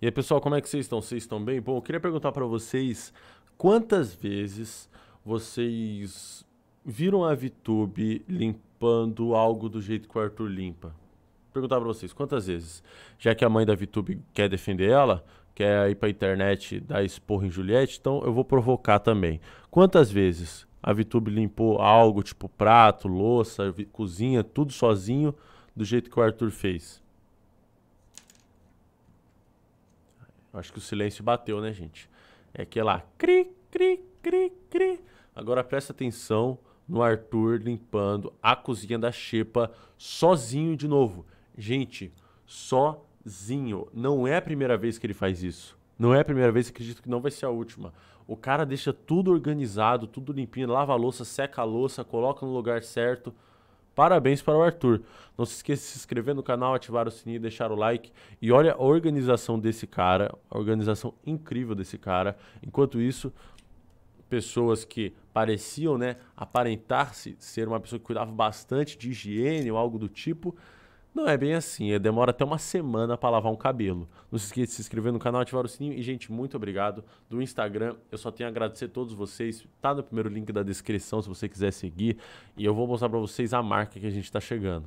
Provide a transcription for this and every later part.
E aí, pessoal, como é que vocês estão? Vocês estão bem? Bom, eu queria perguntar para vocês quantas vezes vocês viram a VTube limpando algo do jeito que o Arthur limpa? Perguntar para vocês quantas vezes, já que a mãe da VTube quer defender ela, quer ir para internet dar esporro em Juliette, então eu vou provocar também. Quantas vezes a VTube limpou algo tipo prato, louça, cozinha, tudo sozinho do jeito que o Arthur fez? Acho que o silêncio bateu, né, gente? É que é lá, cri, cri, cri, cri. Agora presta atenção no Arthur limpando a cozinha da Xepa sozinho de novo. Gente, sozinho. Não é a primeira vez que ele faz isso. Não é a primeira vez, acredito que não vai ser a última. O cara deixa tudo organizado, tudo limpinho, lava a louça, seca a louça, coloca no lugar certo. Parabéns para o Arthur. Não se esqueça de se inscrever no canal, ativar o sininho, deixar o like. E olha a organização desse cara, a organização incrível desse cara. Enquanto isso, pessoas que pareciam né, aparentar-se ser uma pessoa que cuidava bastante de higiene ou algo do tipo, não é bem assim, é, demora até uma semana para lavar um cabelo. Não se esqueça de se inscrever no canal, ativar o sininho e gente, muito obrigado do Instagram. Eu só tenho a agradecer a todos vocês. Tá no primeiro link da descrição se você quiser seguir e eu vou mostrar para vocês a marca que a gente está chegando.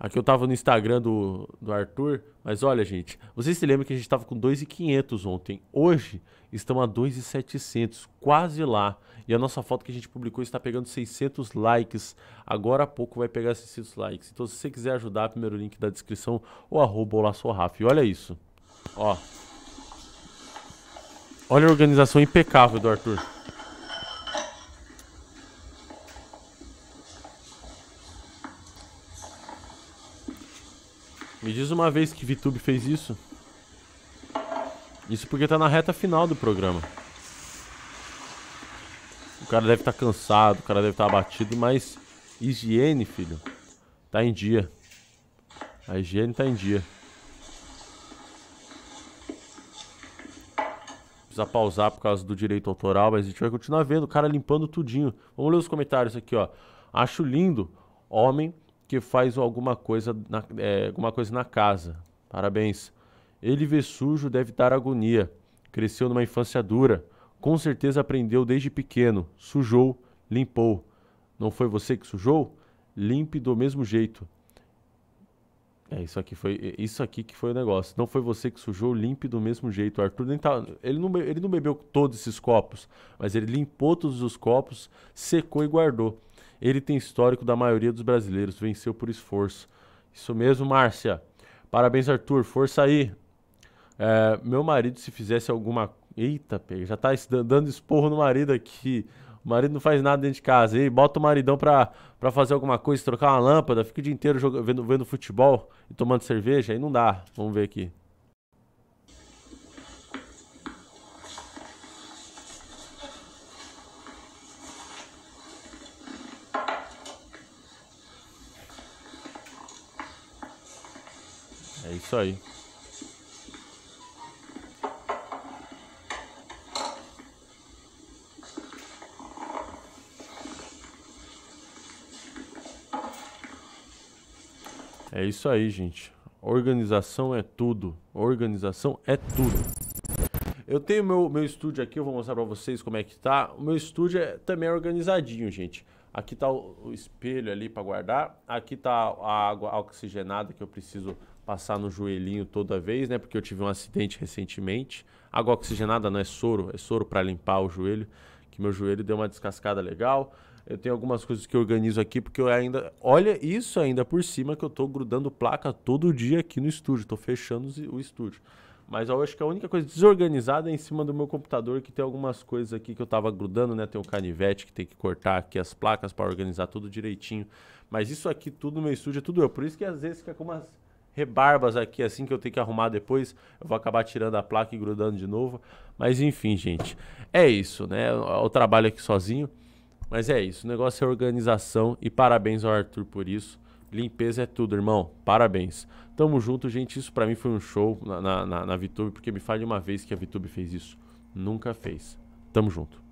Aqui eu tava no Instagram do, do Arthur, mas olha, gente, vocês se lembram que a gente tava com 2,500 ontem. Hoje estão a 2,700, quase lá. E a nossa foto que a gente publicou está pegando 600 likes. Agora há pouco vai pegar 600 likes. Então se você quiser ajudar, primeiro link da descrição ou arroba o E olha isso. Ó. Olha a organização impecável do Arthur. Me diz uma vez que VTube fez isso. Isso porque tá na reta final do programa. O cara deve estar tá cansado, o cara deve estar tá abatido, mas higiene, filho, tá em dia. A higiene tá em dia. Precisa pausar por causa do direito autoral, mas a gente vai continuar vendo o cara limpando tudinho. Vamos ler os comentários aqui, ó. Acho lindo, homem que faz alguma coisa na, é, alguma coisa na casa. Parabéns. Ele vê sujo deve dar agonia. Cresceu numa infância dura. Com certeza aprendeu desde pequeno. Sujou, limpou. Não foi você que sujou? Limpe do mesmo jeito. É, isso aqui foi é, isso aqui que foi o negócio. Não foi você que sujou, limpe do mesmo jeito. O Arthur nem tá, ele, não, ele não bebeu todos esses copos, mas ele limpou todos os copos, secou e guardou. Ele tem histórico da maioria dos brasileiros, venceu por esforço. Isso mesmo, Márcia. Parabéns, Arthur. Força aí. É, meu marido, se fizesse alguma. Eita, pega, já tá dando esporro no marido aqui. O marido não faz nada dentro de casa. Ei, bota o maridão pra, pra fazer alguma coisa, trocar uma lâmpada, fica o dia inteiro jogando, vendo, vendo futebol e tomando cerveja. Aí não dá. Vamos ver aqui. É isso aí. É isso aí, gente. Organização é tudo. Organização é tudo. Eu tenho meu, meu estúdio aqui, eu vou mostrar para vocês como é que tá. O meu estúdio é, também é organizadinho, gente. Aqui está o, espelho ali para guardar. Aqui está a água oxigenada que eu preciso passar no joelhinho toda vez, né? Porque eu tive um acidente recentemente. Água oxigenada não é soro, é soro para limpar o joelho, que meu joelho deu uma descascada legal. Eu tenho algumas coisas que eu organizo aqui, porque eu ainda. Olha isso ainda por cima que eu estou grudando placa todo dia aqui no estúdio. Estou fechando o estúdio. Mas eu acho que a única coisa desorganizada é em cima do meu computador, que tem algumas coisas aqui que eu tava grudando, né? Tem o um canivete que tem que cortar aqui as placas para organizar tudo direitinho. Mas isso aqui, tudo no meu estúdio, é tudo eu. Por isso que às vezes fica com umas rebarbas aqui, assim, que eu tenho que arrumar depois. Eu vou acabar tirando a placa e grudando de novo. Mas enfim, gente, é isso, né? Eu trabalho aqui sozinho. Mas é isso, o negócio é organização e parabéns ao Arthur por isso. Limpeza é tudo, irmão. Parabéns. Tamo junto, gente. Isso para mim foi um show na, na, na, na VTube, porque me fale uma vez que a VTube fez isso. Nunca fez. Tamo junto.